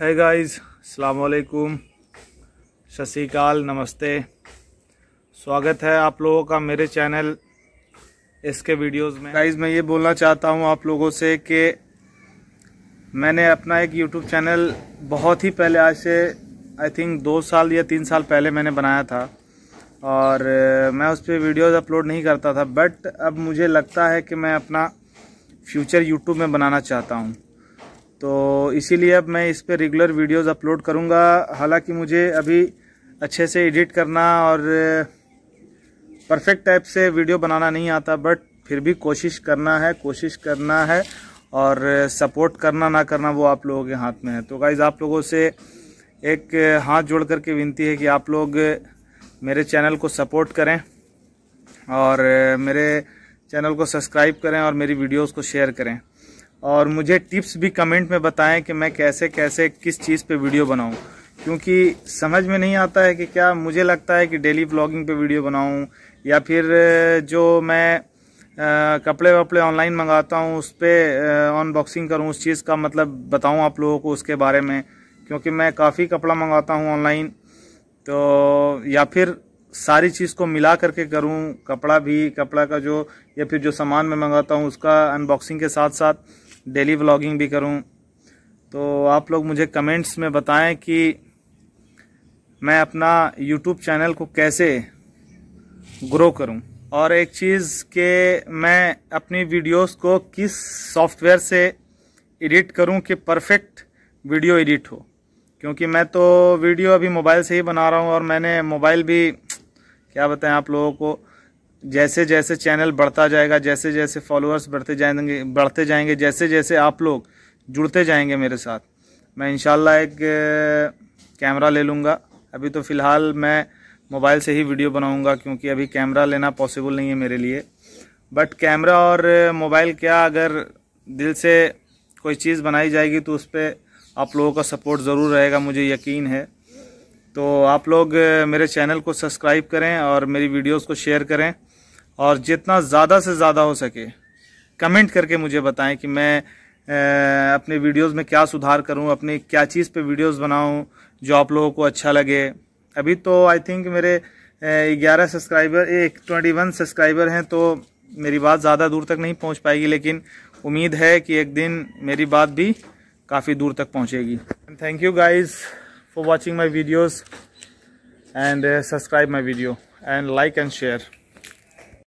है गाइस अस्सलाम वालेकुम नमस्ते स्वागत है आप लोगों का मेरे चैनल इसके वीडियोस में गाइस मैं ये बोलना चाहता हूँ आप लोगों से कि मैंने अपना एक यूट्यूब चैनल बहुत ही पहले आज से आई थिंक दो साल या तीन साल पहले मैंने बनाया था और मैं उस पर वीडियोज़ अपलोड नहीं करता था बट अब मुझे लगता है कि मैं अपना फ्यूचर यूट्यूब में बनाना चाहता हूँ तो इसीलिए अब मैं इस पर रेगुलर वीडियोस अपलोड करूँगा हालांकि मुझे अभी अच्छे से एडिट करना और परफेक्ट टाइप से वीडियो बनाना नहीं आता बट फिर भी कोशिश करना है कोशिश करना है और सपोर्ट करना ना करना वो आप लोगों के हाथ में है तो गाइज़ आप लोगों से एक हाथ जोड़ करके विनती है कि आप लोग मेरे चैनल को सपोर्ट करें और मेरे चैनल को सब्सक्राइब करें और मेरी वीडियोस को शेयर करें और मुझे टिप्स भी कमेंट में बताएं कि मैं कैसे कैसे किस चीज़ पे वीडियो बनाऊं क्योंकि समझ में नहीं आता है कि क्या मुझे लगता है कि डेली ब्लॉगिंग पे वीडियो बनाऊं या फिर जो मैं कपड़े वपड़े ऑनलाइन मंगाता हूँ उस पर अनबॉक्सिंग करूँ उस चीज़ का मतलब बताऊँ आप लोगों को उसके बारे में क्योंकि मैं काफ़ी कपड़ा मंगाता हूँ ऑनलाइन तो या फिर सारी चीज़ को मिला करके करूँ कपड़ा भी कपड़ा का जो या फिर जो सामान मैं मंगाता हूँ उसका अनबॉक्सिंग के साथ साथ डेली व्लॉगिंग भी करूं तो आप लोग मुझे कमेंट्स में बताएं कि मैं अपना यूट्यूब चैनल को कैसे ग्रो करूं और एक चीज़ के मैं अपनी वीडियोस को किस सॉफ्टवेयर से एडिट करूं कि परफेक्ट वीडियो एडिट हो क्योंकि मैं तो वीडियो अभी मोबाइल से ही बना रहा हूं और मैंने मोबाइल भी क्या बताएं आप लोगों को जैसे जैसे चैनल बढ़ता जाएगा जैसे जैसे फॉलोअर्स बढ़ते जाएंगे बढ़ते जाएंगे जैसे जैसे आप लोग जुड़ते जाएंगे मेरे साथ मैं इन एक कैमरा ले लूँगा अभी तो फ़िलहाल मैं मोबाइल से ही वीडियो बनाऊँगा क्योंकि अभी कैमरा लेना पॉसिबल नहीं है मेरे लिए बट कैमरा और मोबाइल क्या अगर दिल से कोई चीज़ बनाई जाएगी तो उस पर आप लोगों का सपोर्ट ज़रूर रहेगा मुझे यकीन है तो आप लोग मेरे चैनल को सब्सक्राइब करें और मेरी वीडियोस को शेयर करें और जितना ज़्यादा से ज़्यादा हो सके कमेंट करके मुझे बताएं कि मैं ए, अपने वीडियोस में क्या सुधार करूं अपने क्या चीज़ पे वीडियोस बनाऊं जो आप लोगों को अच्छा लगे अभी तो आई थिंक मेरे ग्यारह सब्सक्राइबर एक ट्वेंटी वन सब्सक्राइबर हैं तो मेरी बात ज़्यादा दूर तक नहीं पहुंच पाएगी लेकिन उम्मीद है कि एक दिन मेरी बात भी काफ़ी दूर तक पहुँचेगी thank you guys for watching my videos and subscribe my video and like and share